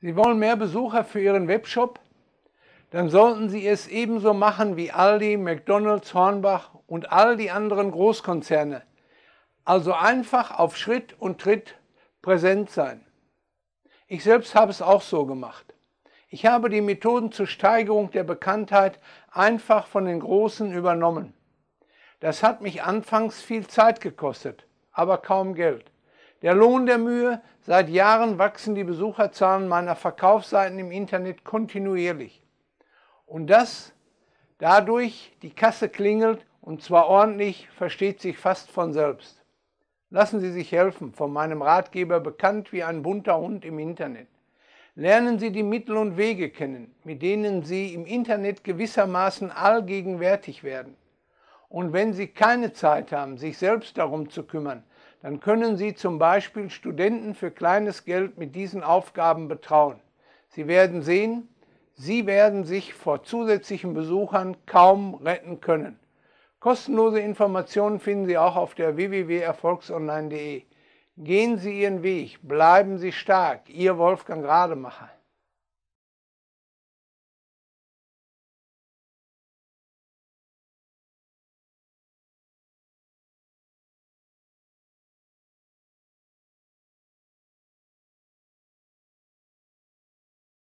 Sie wollen mehr Besucher für Ihren Webshop? Dann sollten Sie es ebenso machen wie Aldi, McDonald's, Hornbach und all die anderen Großkonzerne. Also einfach auf Schritt und Tritt präsent sein. Ich selbst habe es auch so gemacht. Ich habe die Methoden zur Steigerung der Bekanntheit einfach von den Großen übernommen. Das hat mich anfangs viel Zeit gekostet, aber kaum Geld. Der Lohn der Mühe. Seit Jahren wachsen die Besucherzahlen meiner Verkaufsseiten im Internet kontinuierlich. Und das dadurch, die Kasse klingelt und zwar ordentlich, versteht sich fast von selbst. Lassen Sie sich helfen, von meinem Ratgeber bekannt wie ein bunter Hund im Internet. Lernen Sie die Mittel und Wege kennen, mit denen Sie im Internet gewissermaßen allgegenwärtig werden. Und wenn Sie keine Zeit haben, sich selbst darum zu kümmern, dann können Sie zum Beispiel Studenten für kleines Geld mit diesen Aufgaben betrauen. Sie werden sehen, Sie werden sich vor zusätzlichen Besuchern kaum retten können. Kostenlose Informationen finden Sie auch auf der www.erfolgsonline.de. Gehen Sie Ihren Weg, bleiben Sie stark, Ihr Wolfgang Rademacher.